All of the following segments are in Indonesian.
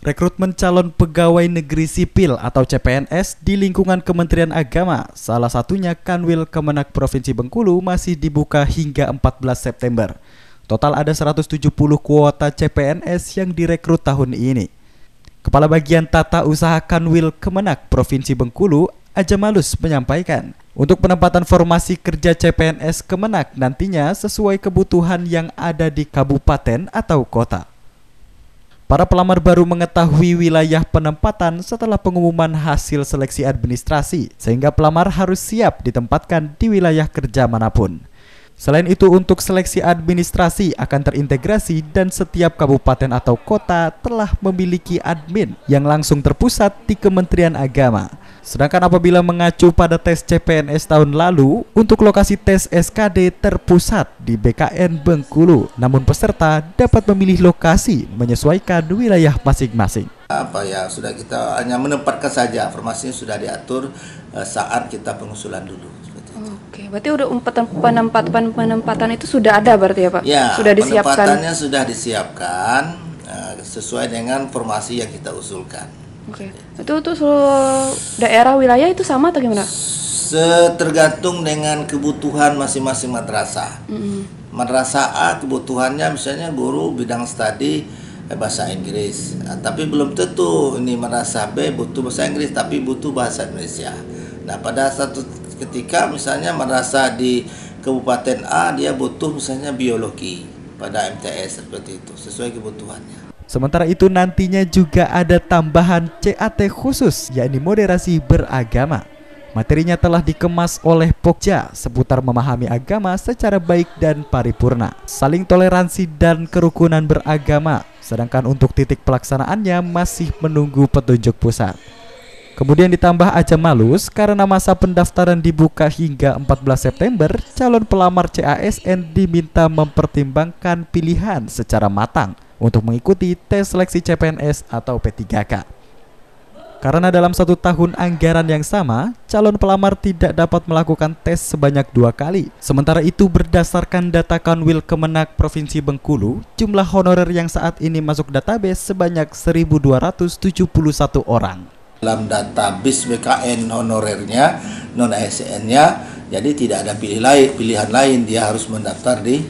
Rekrutmen calon pegawai negeri sipil atau CPNS di lingkungan Kementerian Agama, salah satunya Kanwil Kemenak Provinsi Bengkulu masih dibuka hingga 14 September. Total ada 170 kuota CPNS yang direkrut tahun ini. Kepala Bagian Tata Usaha Kanwil Kemenak Provinsi Bengkulu, Ajamalus menyampaikan, untuk penempatan formasi kerja CPNS Kemenak nantinya sesuai kebutuhan yang ada di kabupaten atau kota. Para pelamar baru mengetahui wilayah penempatan setelah pengumuman hasil seleksi administrasi, sehingga pelamar harus siap ditempatkan di wilayah kerja manapun. Selain itu, untuk seleksi administrasi akan terintegrasi dan setiap kabupaten atau kota telah memiliki admin yang langsung terpusat di Kementerian Agama. Sedangkan apabila mengacu pada tes CPNS tahun lalu, untuk lokasi tes SKD terpusat di BKN Bengkulu, namun peserta dapat memilih lokasi menyesuaikan wilayah masing-masing. Apa ya, sudah kita hanya menempatkan saja, formasinya sudah diatur eh, saat kita pengusulan dulu. Oke, berarti udah penempatan penempatan itu sudah ada berarti ya Pak? Ya, sudah disiapkan. Penempatannya sudah disiapkan eh, sesuai dengan formasi yang kita usulkan. Oke. Okay. Itu tuh seluruh daerah wilayah itu sama atau gimana? Setergantung dengan kebutuhan masing-masing madrasah. Mm-hmm. Madrasah A kebutuhannya misalnya guru bidang studi eh, bahasa Inggris, nah, tapi belum tentu ini madrasah B butuh bahasa Inggris tapi butuh bahasa Indonesia. Nah pada satu ketika misalnya madrasah di Kabupaten A dia butuh misalnya biologi pada MTS seperti itu sesuai kebutuhannya. Sementara itu nantinya juga ada tambahan CAT khusus yakni moderasi beragama. Materinya telah dikemas oleh Pokja seputar memahami agama secara baik dan paripurna, saling toleransi dan kerukunan beragama. Sedangkan untuk titik pelaksanaannya masih menunggu petunjuk pusat. Kemudian ditambah aja malus karena masa pendaftaran dibuka hingga 14 September, calon pelamar CASN diminta mempertimbangkan pilihan secara matang untuk mengikuti tes seleksi CPNS atau P3K. Karena dalam satu tahun anggaran yang sama, calon pelamar tidak dapat melakukan tes sebanyak dua kali. Sementara itu berdasarkan data Kanwil Kemenak Provinsi Bengkulu, jumlah honorer yang saat ini masuk database sebanyak 1.271 orang. Dalam database BKN honorernya, non-ASN-nya, jadi tidak ada pilihan lain, pilihan lain dia harus mendaftar di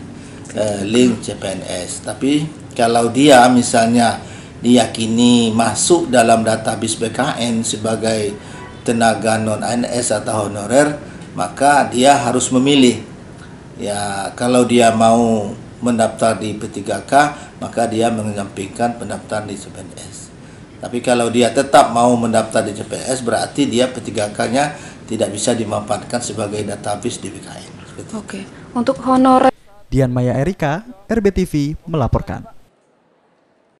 eh, link CPNS. Tapi kalau dia misalnya diyakini masuk dalam database BKN sebagai tenaga non ANS atau honorer, maka dia harus memilih. Ya, kalau dia mau mendaftar di P3K, maka dia mengampingkan pendaftaran di CPNS. Tapi kalau dia tetap mau mendaftar di CPNS, berarti dia P3K-nya tidak bisa dimanfaatkan sebagai database di BKN. Oke. Untuk honorer Dian Maya Erika, RBTV melaporkan.